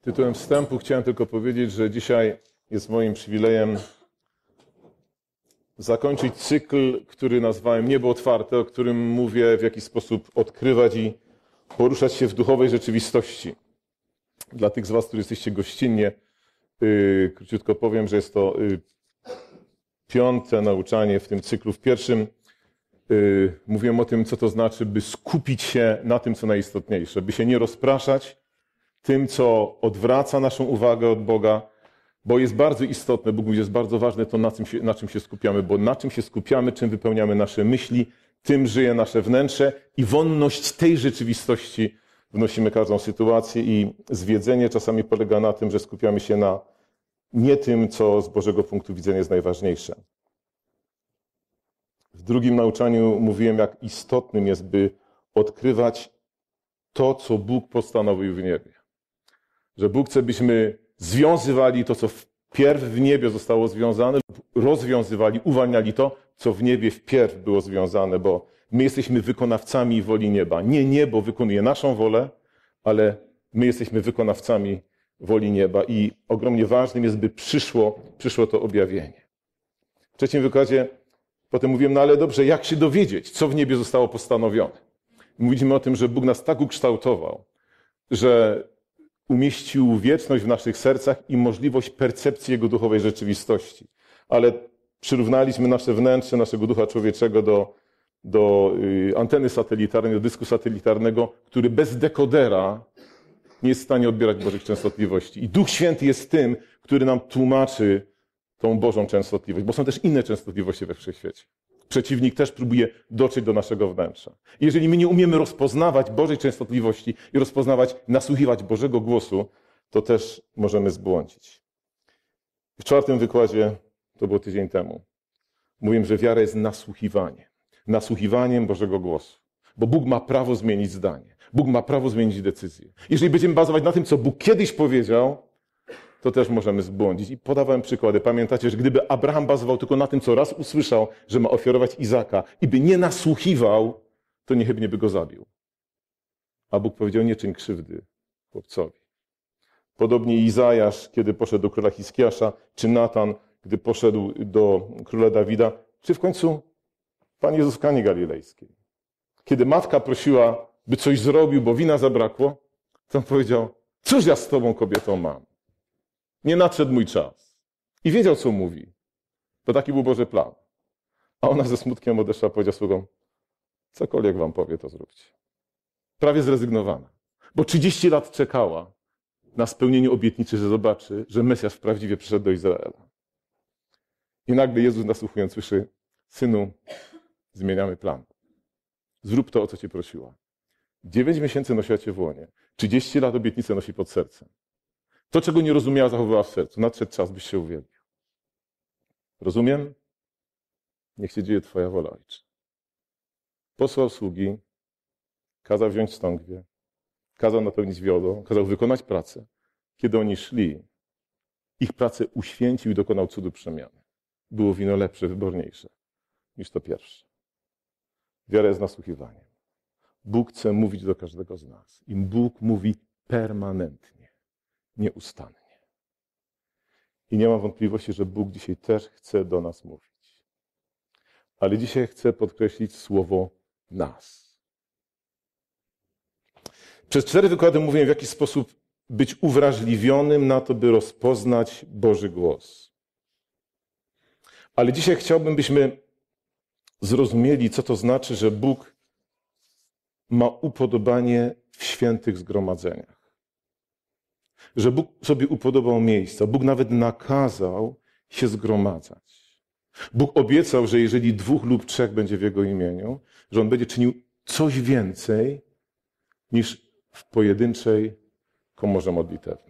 Tytułem wstępu chciałem tylko powiedzieć, że dzisiaj jest moim przywilejem zakończyć cykl, który nazwałem Niebo Otwarte, o którym mówię, w jaki sposób odkrywać i poruszać się w duchowej rzeczywistości. Dla tych z Was, którzy jesteście gościnnie, yy, króciutko powiem, że jest to yy, piąte nauczanie w tym cyklu. W pierwszym yy, mówiłem o tym, co to znaczy, by skupić się na tym, co najistotniejsze, by się nie rozpraszać, tym, co odwraca naszą uwagę od Boga, bo jest bardzo istotne, Bóg mówi, jest bardzo ważne to, na, się, na czym się skupiamy, bo na czym się skupiamy, czym wypełniamy nasze myśli, tym żyje nasze wnętrze i wonność tej rzeczywistości wnosimy każdą sytuację i zwiedzenie czasami polega na tym, że skupiamy się na nie tym, co z Bożego punktu widzenia jest najważniejsze. W drugim nauczaniu mówiłem, jak istotnym jest, by odkrywać to, co Bóg postanowił w niebie że Bóg chce, byśmy związywali to, co wpierw w niebie zostało związane, rozwiązywali, uwalniali to, co w niebie wpierw było związane, bo my jesteśmy wykonawcami woli nieba. Nie niebo wykonuje naszą wolę, ale my jesteśmy wykonawcami woli nieba i ogromnie ważnym jest, by przyszło, przyszło to objawienie. W trzecim wykładzie potem mówiłem, no ale dobrze, jak się dowiedzieć, co w niebie zostało postanowione? Mówiliśmy o tym, że Bóg nas tak ukształtował, że umieścił wieczność w naszych sercach i możliwość percepcji Jego duchowej rzeczywistości. Ale przyrównaliśmy nasze wnętrze, naszego ducha człowieczego do, do y, anteny satelitarnej, do dysku satelitarnego, który bez dekodera nie jest w stanie odbierać Bożych częstotliwości. I Duch Święty jest tym, który nam tłumaczy tą Bożą częstotliwość, bo są też inne częstotliwości we wszechświecie przeciwnik też próbuje dotrzeć do naszego wnętrza. Jeżeli my nie umiemy rozpoznawać Bożej częstotliwości i rozpoznawać, nasłuchiwać Bożego głosu, to też możemy zbłądzić. W czwartym wykładzie, to było tydzień temu, mówiłem, że wiara jest nasłuchiwanie. Nasłuchiwaniem Bożego głosu. Bo Bóg ma prawo zmienić zdanie. Bóg ma prawo zmienić decyzję. Jeżeli będziemy bazować na tym, co Bóg kiedyś powiedział, to też możemy zbłądzić. I podawałem przykłady. Pamiętacie, że gdyby Abraham bazował tylko na tym, co raz usłyszał, że ma ofiarować Izaka i by nie nasłuchiwał, to niechybnie by go zabił. A Bóg powiedział, nie czyń krzywdy chłopcowi. Podobnie Izajasz, kiedy poszedł do króla Hiskiasza, czy Natan, gdy poszedł do króla Dawida, czy w końcu Pan Jezus w Kanie Galilejskiej. Kiedy matka prosiła, by coś zrobił, bo wina zabrakło, to on powiedział, cóż ja z tobą kobietą mam? Nie nadszedł mój czas. I wiedział, co mówi, bo taki był Boży plan. A ona ze smutkiem odeszła, powiedziała sługom, cokolwiek wam powie, to zróbcie. Prawie zrezygnowana, bo 30 lat czekała na spełnienie obietnicy, że zobaczy, że Mesjasz prawdziwie przyszedł do Izraela. I nagle Jezus nasłuchując słyszy, synu, zmieniamy plan. Zrób to, o co cię prosiła. 9 miesięcy nosiła cię w łonie. 30 lat obietnicę nosi pod sercem. To, czego nie rozumiała, zachowywała w sercu. Nadszedł czas, byś się uwielbił. Rozumiem? Niech się dzieje Twoja wola, Ojcze. Posłał sługi, kazał wziąć stągwie, kazał napełnić wiodą, kazał wykonać pracę. Kiedy oni szli, ich pracę uświęcił i dokonał cudu przemiany. Było wino lepsze, wyborniejsze niż to pierwsze. Wiara jest nasłuchiwaniem. Bóg chce mówić do każdego z nas. I Bóg mówi permanentnie nieustannie. I nie mam wątpliwości, że Bóg dzisiaj też chce do nas mówić. Ale dzisiaj chcę podkreślić słowo nas. Przez cztery wykłady mówiłem, w jaki sposób być uwrażliwionym na to, by rozpoznać Boży głos. Ale dzisiaj chciałbym, byśmy zrozumieli, co to znaczy, że Bóg ma upodobanie w świętych zgromadzeniach że Bóg sobie upodobał miejsca. Bóg nawet nakazał się zgromadzać. Bóg obiecał, że jeżeli dwóch lub trzech będzie w Jego imieniu, że On będzie czynił coś więcej niż w pojedynczej komorze modlitewnej.